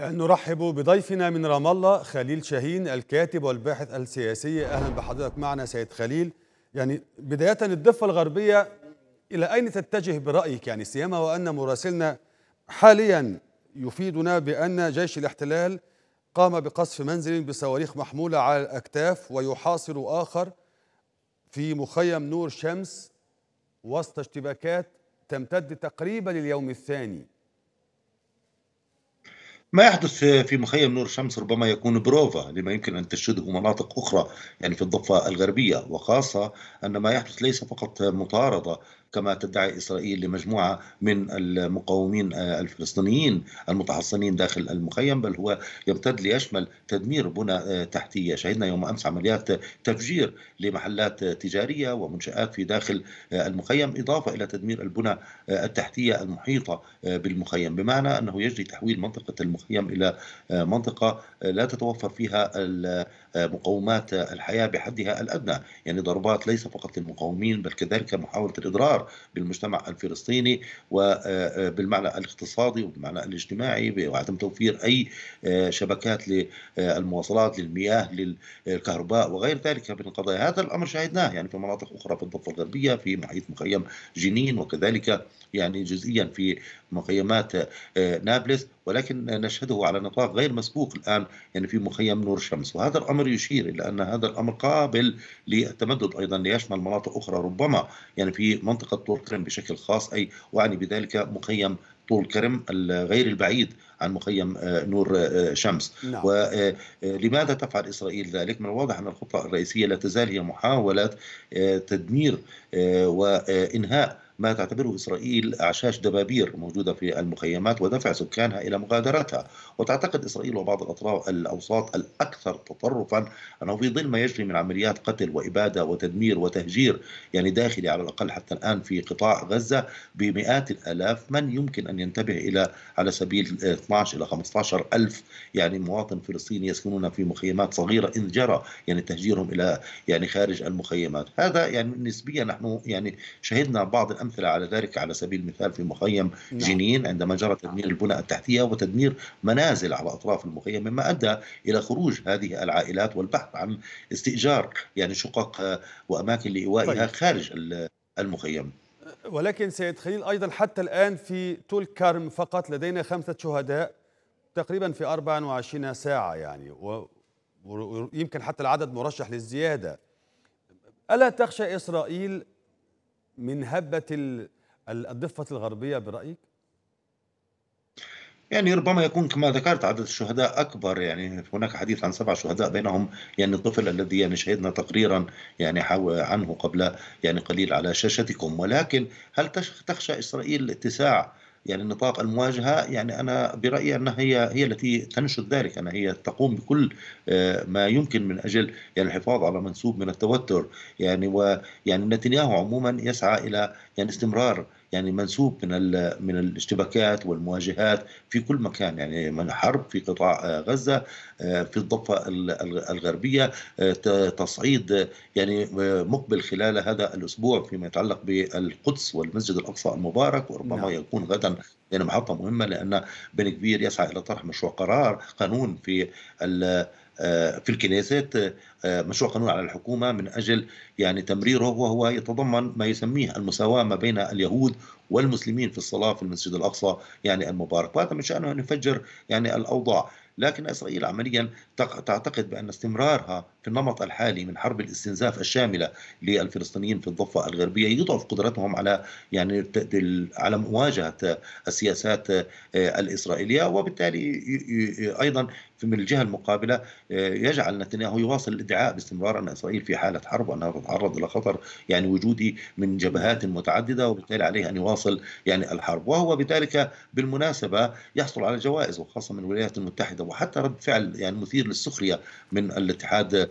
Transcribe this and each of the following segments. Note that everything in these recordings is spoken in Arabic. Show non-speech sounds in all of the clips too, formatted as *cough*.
نرحب بضيفنا من رام الله خليل شاهين الكاتب والباحث السياسي اهلا بحضرتك معنا سيد خليل يعني بدايه الضفه الغربيه الى اين تتجه برايك يعني سيما وان مراسلنا حاليا يفيدنا بان جيش الاحتلال قام بقصف منزل بصواريخ محموله على الاكتاف ويحاصر اخر في مخيم نور شمس وسط اشتباكات تمتد تقريبا اليوم الثاني ما يحدث في مخيم نور شمس ربما يكون بروفا لما يمكن أن تشهده مناطق أخرى يعني في الضفة الغربية وخاصة أن ما يحدث ليس فقط مطاردة كما تدعي إسرائيل لمجموعة من المقاومين الفلسطينيين المتحصنين داخل المخيم بل هو يمتد ليشمل تدمير بنى تحتية شهدنا يوم أمس عمليات تفجير لمحلات تجارية ومنشآت في داخل المخيم إضافة إلى تدمير البنى التحتية المحيطة بالمخيم بمعنى أنه يجري تحويل منطقة المخيم إلى منطقة لا تتوفر فيها مقومات الحياة بحدها الأدنى يعني ضربات ليس فقط للمقاومين بل كذلك محاولة الإضرار الانهيار بالمجتمع الفلسطيني وبالمعنى آه، آه، الاقتصادي وبالمعنى الاجتماعي وعدم توفير اي آه، شبكات للمواصلات للمياه للكهرباء وغير ذلك من القضايا هذا الامر شاهدناه يعني في مناطق اخرى في الضفه الغربيه في محيط مخيم جنين وكذلك يعني جزئيا في مخيمات آه، نابلس ولكن نشهده على نطاق غير مسبوق الآن يعني في مخيم نور شمس وهذا الأمر يشير إلى أن هذا الأمر قابل للتمدد أيضا ليشمل مناطق أخرى ربما يعني في منطقة طول كرم بشكل خاص أي وأعني بذلك مخيم طول كرم الغير البعيد عن مخيم آه، نور آه، شمس نعم. ولماذا تفعل إسرائيل ذلك؟ من الواضح أن الخطة الرئيسية لا تزال هي محاولة تدمير وإنهاء ما تعتبره إسرائيل أعشاش دبابير موجودة في المخيمات ودفع سكانها إلى مغادرتها وتعتقد إسرائيل وبعض الأطراف الأوساط الأكثر تطرفا أنه في ظل ما يجري من عمليات قتل وإبادة وتدمير وتهجير يعني داخلي على الأقل حتى الآن في قطاع غزة بمئات الآلاف من يمكن أن ينتبه إلى على سبيل 12 إلى 15 ألف يعني مواطن فلسطيني يسكنون في مخيمات صغيرة إن جرى يعني تهجيرهم إلى يعني خارج المخيمات هذا يعني نسبيا نحن يعني شهدنا بعض أمثلة على ذلك على سبيل المثال في مخيم نعم. جنين عندما جرى تدمير البنى التحتية وتدمير منازل على أطراف المخيم مما أدى إلى خروج هذه العائلات والبحث عن استئجار يعني شقق وأماكن لإيوائها طيب. خارج المخيم ولكن سيد خليل أيضا حتى الآن في طول كرم فقط لدينا خمسة شهداء تقريبا في 24 ساعة يعني ويمكن حتى العدد مرشح للزيادة ألا تخشى إسرائيل من هبة الضفة الغربية برأيك؟ يعني ربما يكون كما ذكرت عدد الشهداء اكبر يعني هناك حديث عن سبع شهداء بينهم يعني الطفل الذي يعني شهدنا تقريرا يعني عنه قبل يعني قليل على شاشتكم ولكن هل تخشى اسرائيل اتساع يعني نطاق المواجهه يعني انا برايي انها هي هي التي تنشد ذلك أنا هي تقوم بكل آه، ما يمكن من اجل يعني الحفاظ على منسوب من التوتر يعني ويعني نتنياهو عموما يسعى الى يعني استمرار يعني منسوب من من الاشتباكات والمواجهات في كل مكان يعني من حرب في قطاع آه، غزه آه، في الضفه الغربيه آه، تصعيد يعني مقبل خلال هذا الاسبوع فيما يتعلق بالقدس والمسجد الاقصى المبارك وربما نعم. يكون غدا يعني محطه مهمه لان بن كبير يسعى الى طرح مشروع قرار قانون في آه، في الكنيست آه، مشروع قانون على الحكومة من أجل يعني تمريره وهو يتضمن ما يسميه المساواة ما بين اليهود والمسلمين في الصلاة في المسجد الأقصى يعني المبارك وهذا من شأنه أن يفجر يعني الأوضاع لكن إسرائيل عمليا تعتقد بأن استمرارها في النمط الحالي من حرب الاستنزاف الشامله للفلسطينيين في الضفه الغربيه يضعف قدرتهم على يعني على مواجهه السياسات آه، الاسرائيليه وبالتالي ايضا من الجهه المقابله آه، يجعل نتنياهو يواصل الادعاء باستمرار ان اسرائيل في حاله حرب وانها تتعرض الى خطر يعني وجودي من جبهات متعدده وبالتالي عليه ان يواصل يعني الحرب وهو بذلك بالمناسبه يحصل على جوائز وخاصه من الولايات المتحده وحتى رد فعل يعني مثير للسخريه من الاتحاد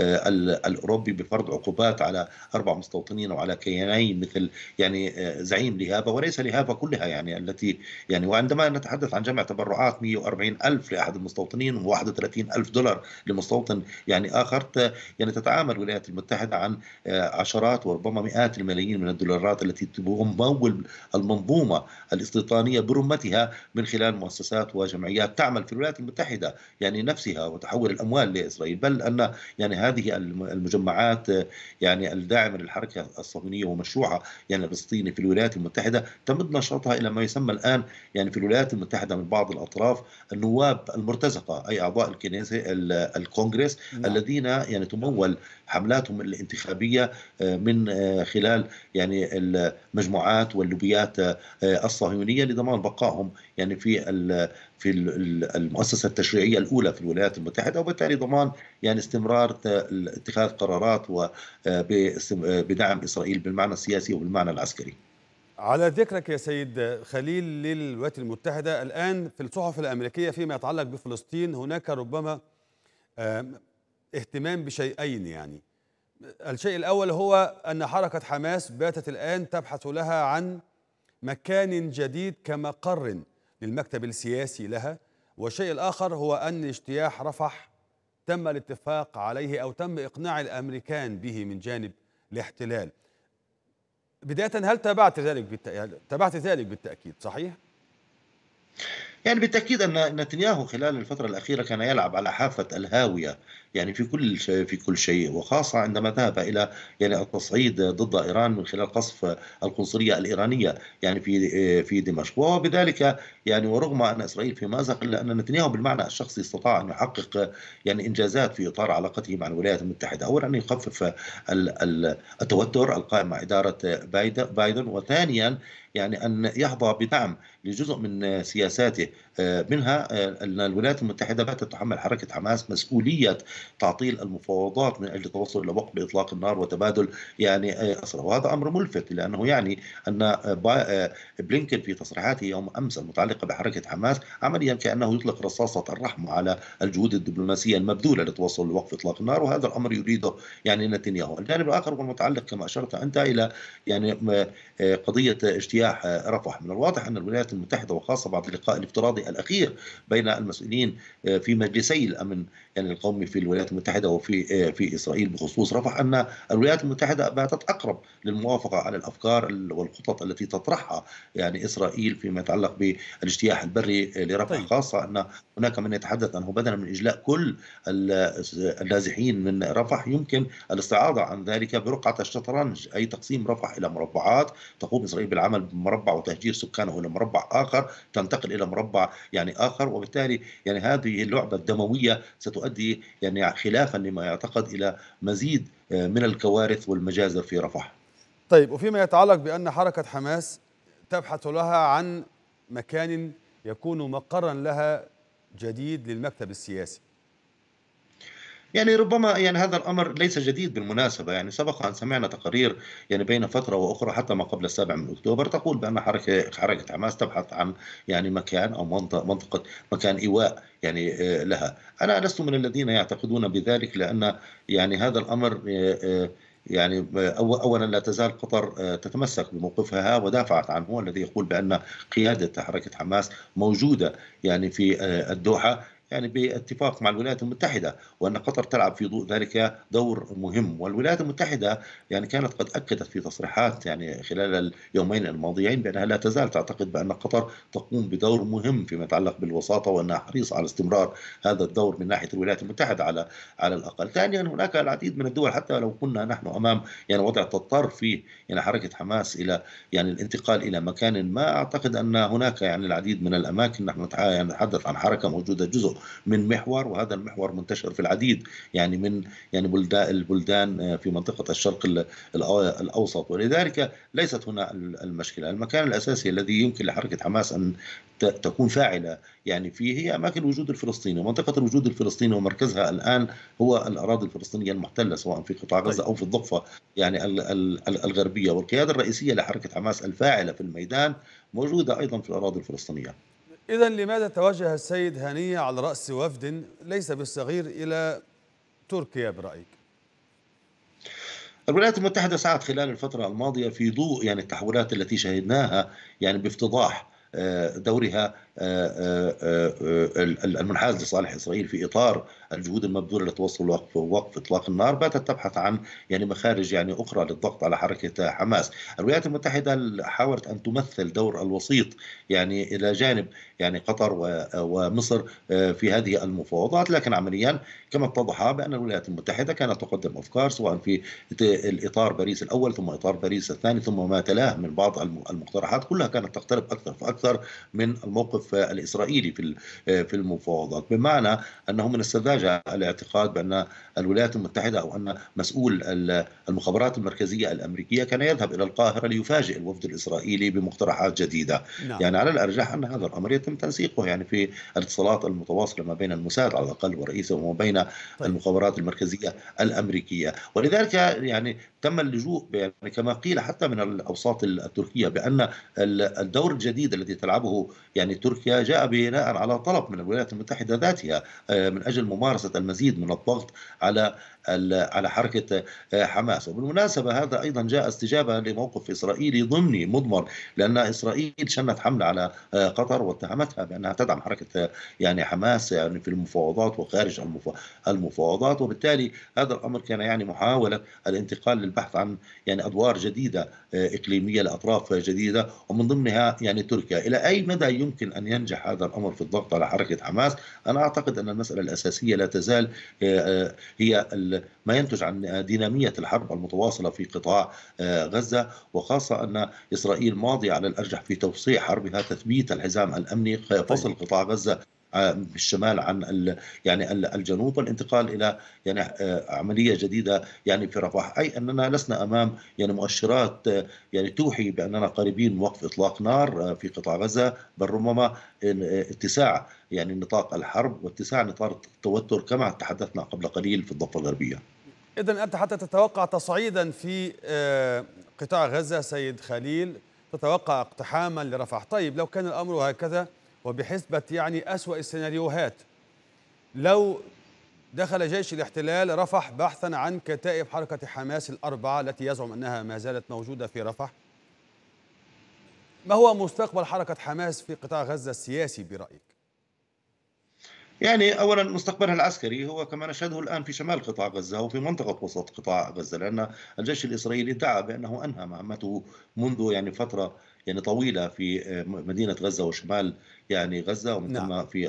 آه، الاوروبي بفرض عقوبات على اربع مستوطنين وعلى كيانين مثل يعني آه، زعيم لهابه وليس لهابه كلها يعني التي يعني وعندما نتحدث عن جمع تبرعات 140 ألف لأحد المستوطنين و31 ألف دولار لمستوطن يعني آخر يعني تتعامل الولايات المتحدة عن آه، عشرات وربما مئات الملايين من الدولارات التي تمول المنظومة الاستيطانية برمتها من خلال مؤسسات وجمعيات تعمل في الولايات المتحدة يعني نفسها وتحول الأموال لإسرائيل بل أن يعني هذا هذه المجمعات يعني الداعمه للحركه الصهيونيه ومشروعها يعني الفلسطيني في الولايات المتحده تمد نشاطها الى ما يسمى الان يعني في الولايات المتحده من بعض الاطراف النواب المرتزقه اي اعضاء الكنيسه الكونغرس نعم. الذين يعني تمول حملاتهم الانتخابيه آه، من آه، خلال يعني المجموعات واللوبيات آه، الصهيونيه لضمان بقائهم يعني في في المؤسسه التشريعيه الاولى في الولايات المتحده وبالتالي ضمان يعني استمرار اتخاذ قرارات بدعم اسرائيل بالمعنى السياسي وبالمعنى العسكري. على ذكرك يا سيد خليل للولايات المتحده الان في الصحف الامريكيه فيما يتعلق بفلسطين هناك ربما اهتمام بشيئين يعني الشيء الأول هو أن حركة حماس باتت الآن تبحث لها عن مكان جديد كمقر للمكتب السياسي لها والشيء الآخر هو أن اجتياح رفح تم الاتفاق عليه أو تم إقناع الأمريكان به من جانب الاحتلال بداية هل تابعت ذلك بالتأكيد يعني تابعت ذلك بالتأكيد صحيح؟ يعني بالتاكيد ان نتنياهو خلال الفتره الاخيره كان يلعب على حافه الهاويه يعني في كل شيء في كل شيء وخاصه عندما ذهب الى يعني التصعيد ضد ايران من خلال قصف القنصليه الايرانيه يعني في في دمشق وبذلك يعني ورغم ان اسرائيل في مازق الا ان نتنياهو بالمعنى الشخصي استطاع ان يحقق يعني انجازات في اطار علاقته مع الولايات المتحده، اولا ان يخفف التوتر القائم مع اداره بايدن وثانيا يعني ان يحظى بدعم لجزء من سياساته آه، منها آه، أن الولايات المتحدة باتت تحمل حركة حماس مسؤولية تعطيل المفاوضات من أجل التوصل إلى وقف إطلاق النار وتبادل يعني آه، أسرى وهذا أمر ملفت لأنه يعني أن بلينكن في تصريحاته يوم أمس المتعلقة بحركة حماس عمليا كأنه يطلق رصاصة الرحم على الجهود الدبلوماسية المبذولة لتوصل لوقف إطلاق النار وهذا الأمر يريده يعني نتنياهو الجانب الآخر هو المتعلق كما أشرت أنت إلى يعني قضية اجتياح رفح من الواضح أن الولايات الولايات المتحدة وخاصة بعد اللقاء الافتراضي الأخير بين المسؤولين آه، في مجلسي الأمن يعني القومي في الولايات المتحدة وفي آه، في إسرائيل بخصوص رفح أن الولايات المتحدة باتت أقرب للموافقة على الأفكار والخطط التي تطرحها يعني إسرائيل فيما يتعلق بالاجتياح البري آه، لرفح طيب. خاصة أن هناك من يتحدث أنه بدلا من إجلاء كل النازحين من رفح يمكن الاستعاضة عن ذلك برقعة الشطرنج أي تقسيم رفح إلى مربعات تقوم إسرائيل بالعمل بمربع وتهجير سكانه إلى مربع اخر تنتقل الى مربع يعني اخر وبالتالي يعني هذه اللعبه الدمويه ستؤدي يعني خلافا لما يعتقد الى مزيد آه، من الكوارث والمجازر في رفح. طيب وفيما يتعلق بان حركه حماس تبحث لها عن مكان يكون مقرا لها جديد للمكتب السياسي يعني ربما يعني هذا الامر ليس جديد بالمناسبه يعني سبق ان سمعنا تقارير يعني بين فتره واخرى حتى ما قبل السابع من اكتوبر تقول بان حركه حركه حماس تبحث عن يعني مكان او منطقه منطقه مكان ايواء يعني آه، لها انا لست من الذين يعتقدون بذلك لان يعني هذا الامر آه، آه، يعني اولا لا تزال قطر تتمسك بموقفها ودافعت عنه الذي يقول بان قياده حركه حماس موجوده يعني في الدوحه يعني باتفاق مع الولايات المتحدة وأن قطر تلعب في ضوء ذلك دور مهم والولايات المتحدة يعني كانت قد أكدت في تصريحات يعني خلال اليومين الماضيين بأنها لا تزال تعتقد بأن قطر تقوم بدور مهم فيما يتعلق بالوساطة وأنها حريصة على استمرار هذا الدور من ناحية الولايات المتحدة على على الأقل ثانيا هناك العديد من الدول حتى لو كنا نحن أمام يعني وضع تضطر فيه يعني حركة حماس إلى يعني الانتقال إلى مكان ما أعتقد أن هناك يعني العديد من الأماكن نحن يعني نتحدث عن حركة موجودة جزء من محور وهذا المحور منتشر في العديد يعني من يعني بلدان البلدان آه، في منطقه الشرق آه، الاوسط ولذلك ليست هنا المشكله، المكان الاساسي الذي يمكن لحركه حماس ان تكون فاعله يعني فيه هي اماكن الوجود الفلسطيني، ومنطقه الوجود الفلسطيني ومركزها الان هو الاراضي الفلسطينيه المحتله سواء في قطاع طيب. غزه او في الضفه يعني الغربيه، والقياده الرئيسيه لحركه حماس الفاعله في الميدان موجوده ايضا في الاراضي الفلسطينيه. إذا لماذا توجه السيد هنية على رأس وفد ليس بالصغير إلى تركيا برأيك؟ الولايات المتحدة سعت خلال الفترة الماضية في ضوء يعني التحولات التي شهدناها يعني بافتضاح آه، دورها آه، آه، المنحاز لصالح اسرائيل في اطار الجهود المبذوله لتوصل وقف اطلاق النار باتت تبحث عن يعني مخارج يعني اخرى للضغط على حركه حماس، الولايات المتحده حاولت ان تمثل دور الوسيط يعني الى جانب يعني قطر ومصر آه، في هذه المفاوضات لكن عمليا كما اتضح بان الولايات المتحده كانت تقدم افكار سواء في الاطار باريس الاول ثم اطار باريس الثاني ثم ما تلاه من بعض المقترحات كلها كانت تقترب اكثر فاكثر من الموقف الاسرائيلي في آه، في المفاوضات بمعنى انه من السذاجه تتراجع الاعتقاد بان الولايات المتحده او ان مسؤول المخابرات المركزيه الامريكيه كان يذهب الى القاهره ليفاجئ الوفد الاسرائيلي بمقترحات جديده، نعم. يعني على الارجح ان هذا الامر يتم تنسيقه يعني في الاتصالات المتواصله ما بين الموساد على الاقل ورئيسه وما بين طيب. المخابرات المركزيه الامريكيه، ولذلك يعني تم اللجوء يعني كما قيل حتى من الاوساط التركيه بان الدور الجديد الذي تلعبه يعني تركيا جاء بناء على طلب من الولايات المتحده ذاتها آه، من اجل ممارسه ممارسة المزيد من الضغط على على حركة آه، حماس وبالمناسبة هذا أيضا جاء استجابة لموقف إسرائيلي ضمني مضمر لأن إسرائيل شنت حملة على آه، قطر واتهمتها بأنها تدعم حركة آه، يعني حماس يعني في المفاوضات وخارج المفاوضات وبالتالي هذا الأمر كان يعني محاولة الانتقال للبحث عن يعني أدوار جديدة إقليمية لأطراف جديدة ومن ضمنها يعني تركيا إلى أي مدى يمكن أن ينجح هذا الأمر في الضغط على حركة حماس أنا أعتقد أن المسألة الأساسية لا تزال هي ما ينتج عن دينامية الحرب المتواصلة في قطاع آه، غزة وخاصة أن إسرائيل ماضية على الأرجح في توسيع حربها تثبيت الحزام الأمني فصل طيب. قطاع غزة آه، الشمال عن ال يعني الجنوب والانتقال الى يعني آه، عمليه جديده يعني في رفح اي اننا لسنا امام يعني مؤشرات آه، يعني توحي باننا قريبين من وقف اطلاق نار في قطاع غزه بل ربما اتساع يعني نطاق الحرب واتساع نطاق التوتر كما تحدثنا قبل قليل في الضفه الغربيه اذا انت حتى تتوقع تصعيدا في قطاع غزه سيد خليل تتوقع اقتحاما لرفح طيب لو كان الامر هكذا وبحسبة يعني أسوأ السيناريوهات لو دخل جيش الاحتلال رفح بحثا عن كتائب حركة حماس الأربعة التي يزعم أنها ما زالت موجودة في رفح ما هو مستقبل حركة حماس في قطاع غزة السياسي برأيك؟ يعني اولا مستقبلها العسكري هو كما نشهده الان في شمال قطاع غزه وفي منطقه وسط قطاع غزه لان الجيش الاسرائيلي ادعى بانه انهى مهمته منذ يعني فتره يعني طويله في آه، مدينه غزه وشمال يعني غزه ومن نعم. ثم في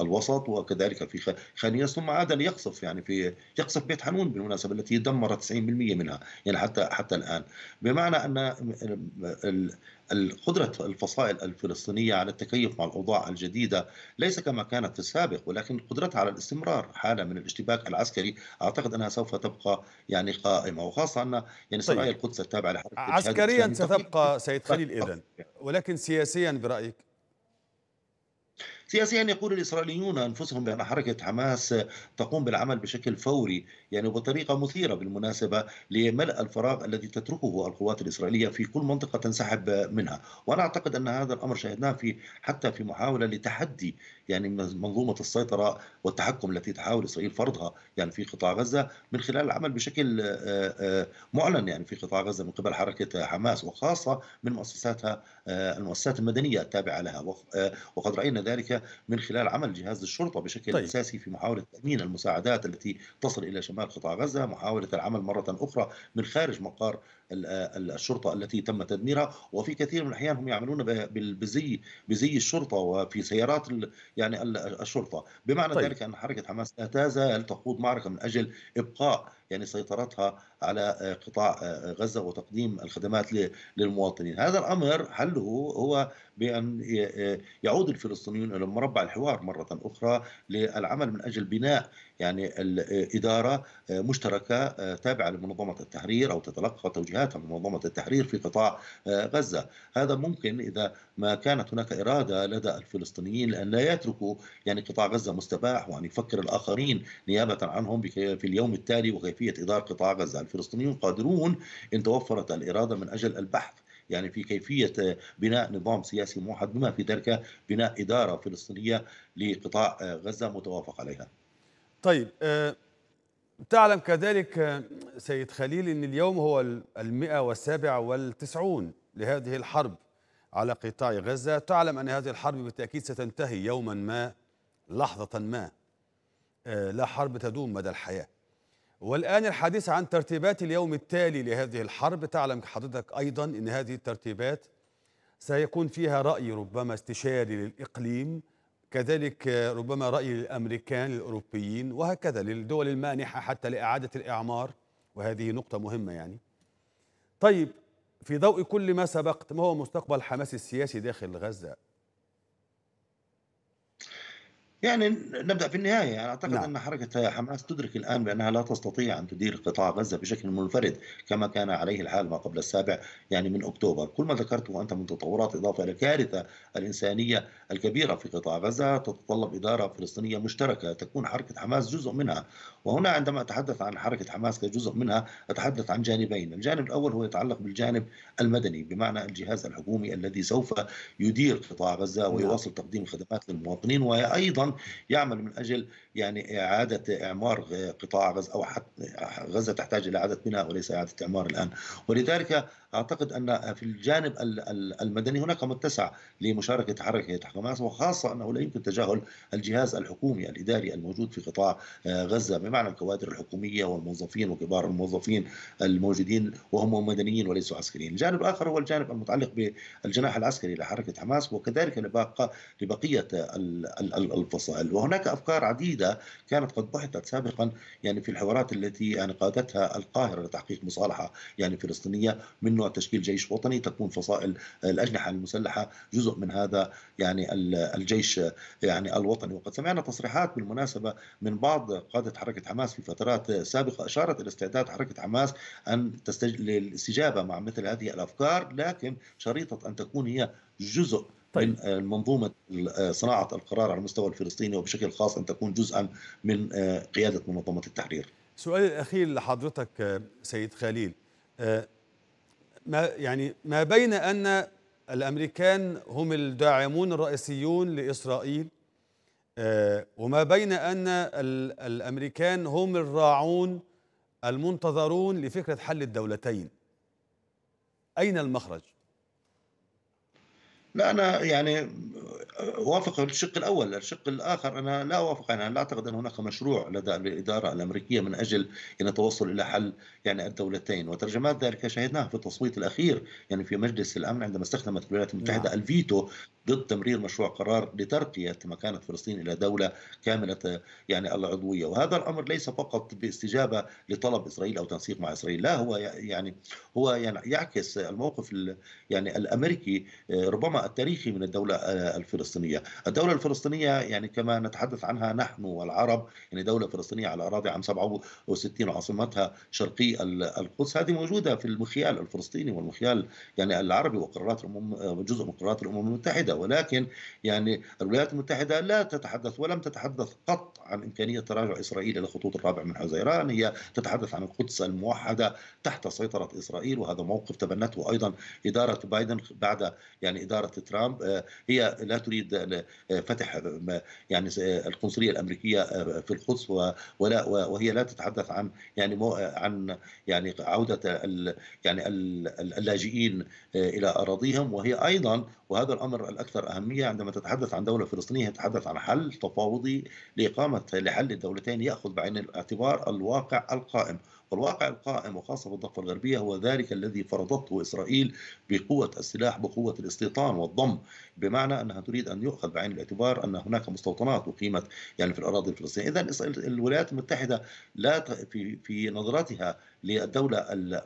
الوسط وكذلك في خانياس ثم عاد ليقصف يعني في يقصف بيت حنون بالمناسبه التي دمر 90% منها يعني حتى حتى الان بمعنى ان قدرة الفصائل الفلسطينية على التكيف مع الأوضاع الجديدة ليس كما كانت في السابق ولكن قدرتها على الاستمرار حالة من الاشتباك العسكري أعتقد أنها سوف تبقى يعني قائمة وخاصة أن يعني طيب. اسرائيل القدس التابعة لحركة عسكريا ستبقى سيد خليل *laughs* إذن ولكن سياسيا برأيك سياسيا يقول الإسرائيليون أنفسهم بأن حركة حماس تقوم بالعمل بشكل فوري يعني وبطريقة مثيرة بالمناسبة لملء الفراغ الذي تتركه القوات الإسرائيلية في كل منطقة تنسحب منها وأنا أعتقد أن هذا الأمر شاهدناه في حتى في محاولة لتحدي يعني منظومة السيطرة والتحكم التي تحاول إسرائيل فرضها يعني في قطاع غزة من خلال العمل بشكل معلن يعني في قطاع غزة من قبل حركة حماس وخاصة من مؤسساتها المؤسسات المدنية التابعة لها وقد رأينا ذلك من خلال عمل جهاز الشرطة بشكل طيب. أساسي في محاولة تأمين المساعدات التي تصل إلى شمال قطاع غزة محاولة العمل مرة أخرى من خارج مقر آه، الشرطه التي تم تدميرها وفي كثير من الاحيان هم يعملون بزي بزي الشرطه وفي سيارات يعني الشرطه بمعنى طيب. ذلك ان حركه حماس لا تزال تخوض معركه من اجل ابقاء يعني سيطرتها على آه، قطاع آه، غزه وتقديم الخدمات للمواطنين، هذا الامر حله هو بان يعود الفلسطينيون الى مربع الحوار مره اخرى للعمل من اجل بناء يعني الإدارة آه، مشتركة آه، تابعة لمنظمة التحرير أو تتلقى توجيهات من منظمة التحرير في قطاع آه، غزة هذا ممكن إذا ما كانت هناك إرادة لدى الفلسطينيين لأن لا يتركوا يعني قطاع غزة مستباح وأن يفكر الآخرين نيابة عنهم في اليوم التالي وكيفية إدارة قطاع غزة الفلسطينيون قادرون إن توفرت الإرادة من أجل البحث يعني في كيفية بناء نظام سياسي موحد بما في ذلك بناء إدارة فلسطينية لقطاع غزة متوافق عليها طيب آه، تعلم كذلك آه، سيد خليل أن اليوم هو المئة والسابع والتسعون لهذه الحرب على قطاع غزة تعلم أن هذه الحرب بالتأكيد ستنتهي يوما ما لحظة ما آه، لا حرب تدوم مدى الحياة والآن الحديث عن ترتيبات اليوم التالي لهذه الحرب تعلم حضرتك أيضا أن هذه الترتيبات سيكون فيها رأي ربما استشاري للإقليم كذلك ربما رأي الأمريكان الأوروبيين وهكذا للدول المانحة حتى لإعادة الإعمار وهذه نقطة مهمة يعني طيب في ضوء كل ما سبقت ما هو مستقبل حماس السياسي داخل غزة يعني نبدا في النهايه انا يعني اعتقد نعم. ان حركه حماس تدرك الان بانها لا تستطيع ان تدير قطاع غزه بشكل منفرد كما كان عليه الحال ما قبل السابع يعني من اكتوبر، كل ما ذكرته انت من تطورات اضافه الى الكارثه الانسانيه الكبيره في قطاع غزه تتطلب اداره فلسطينيه مشتركه تكون حركه حماس جزء منها، وهنا عندما اتحدث عن حركه حماس كجزء منها اتحدث عن جانبين، الجانب الاول هو يتعلق بالجانب المدني بمعنى الجهاز الحكومي الذي سوف يدير قطاع غزه نعم. ويواصل تقديم الخدمات للمواطنين وايضا يعمل من اجل يعني إعادة إعمار قطاع غزة أو حتى غزة تحتاج إلى إعادة بناء وليس إعادة إعمار الآن ولذلك أعتقد أن في الجانب المدني هناك متسع لمشاركة حركة حماس وخاصة أنه لا يمكن تجاهل الجهاز الحكومي الإداري الموجود في قطاع غزة بمعنى الكوادر الحكومية والموظفين وكبار الموظفين الموجودين وهم مدنيين وليسوا عسكريين الجانب الآخر هو الجانب المتعلق بالجناح العسكري لحركة حماس وكذلك لبقية الفصائل وهناك أفكار عديدة العقيده كانت قد بحثت سابقا يعني في الحوارات التي يعني قادتها القاهره لتحقيق مصالحه يعني فلسطينيه من نوع تشكيل جيش وطني تكون فصائل الاجنحه المسلحه جزء من هذا يعني الجيش يعني الوطني وقد سمعنا تصريحات بالمناسبه من بعض قاده حركه حماس في فترات سابقه اشارت الى استعداد حركه حماس ان تستج... للاستجابه مع مثل هذه الافكار لكن شريطه ان تكون هي جزء طيب آه، منظومه آه، صناعه القرار على المستوى الفلسطيني وبشكل خاص ان تكون جزءا من آه، قياده منظمه التحرير. سؤالي الاخير لحضرتك سيد خليل ما يعني ما بين ان الامريكان هم الداعمون الرئيسيون لاسرائيل وما بين ان الامريكان هم الراعون المنتظرون لفكره حل الدولتين اين المخرج؟ لا انا يعني اوافق الشق الاول، الشق الاخر انا لا اوافق انا لا اعتقد ان هناك مشروع لدى الاداره الامريكيه من اجل ان يعني التوصل الى حل يعني الدولتين، وترجمات ذلك شاهدناها في التصويت الاخير يعني في مجلس الامن عندما استخدمت الولايات المتحده نعم. الفيتو ضد تمرير مشروع قرار لترقيه مكانه فلسطين الى دوله كامله يعني العضويه، وهذا الامر ليس فقط باستجابه لطلب اسرائيل او تنسيق مع اسرائيل، لا هو يعني هو يعني يعكس الموقف يعني الامريكي آه، ربما التاريخي من الدوله آه، الفلسطينيه الفلسطينيه، الدوله الفلسطينيه يعني كما نتحدث عنها نحن والعرب يعني دوله فلسطينيه على اراضي عام 67 عاصمتها شرقي القدس هذه موجوده في المخيال الفلسطيني والمخيال يعني العربي وقرارات الامم جزء من قرارات الامم المتحده ولكن يعني الولايات المتحده لا تتحدث ولم تتحدث قط عن امكانيه تراجع اسرائيل الى خطوط الرابع من حزيران هي تتحدث عن القدس الموحده تحت سيطره اسرائيل وهذا موقف تبنته ايضا اداره بايدن بعد يعني اداره ترامب آه، هي لا تريد تريد آه، فتح آه، يعني آه، القنصليه الامريكيه في القدس ولا وهي لا تتحدث عن يعني عن يعني عوده يعني اللاجئين الى اراضيهم وهي ايضا وهذا الامر الاكثر اهميه عندما تتحدث عن دوله فلسطينيه تتحدث عن حل تفاوضي لاقامه لحل الدولتين ياخذ بعين الاعتبار الواقع القائم فالواقع القائم وخاصة في الضفة الغربية هو ذلك الذي فرضته إسرائيل بقوة السلاح بقوة الاستيطان والضم بمعنى أنها تريد أن يؤخذ بعين الاعتبار أن هناك مستوطنات أقيمت يعني في الأراضي الفلسطينية إذا الولايات المتحدة لا في في نظرتها للدولة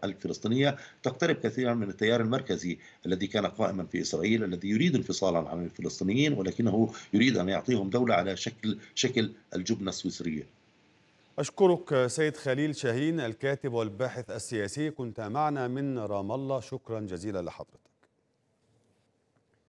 الفلسطينية تقترب كثيرا من التيار المركزي الذي كان قائما في إسرائيل الذي يريد انفصالا عن الفلسطينيين ولكنه يريد أن يعطيهم دولة على شكل شكل الجبنة السويسرية أشكرك سيد خليل شاهين الكاتب والباحث السياسي كنت معنا من رام الله شكرا جزيلا لحضرتك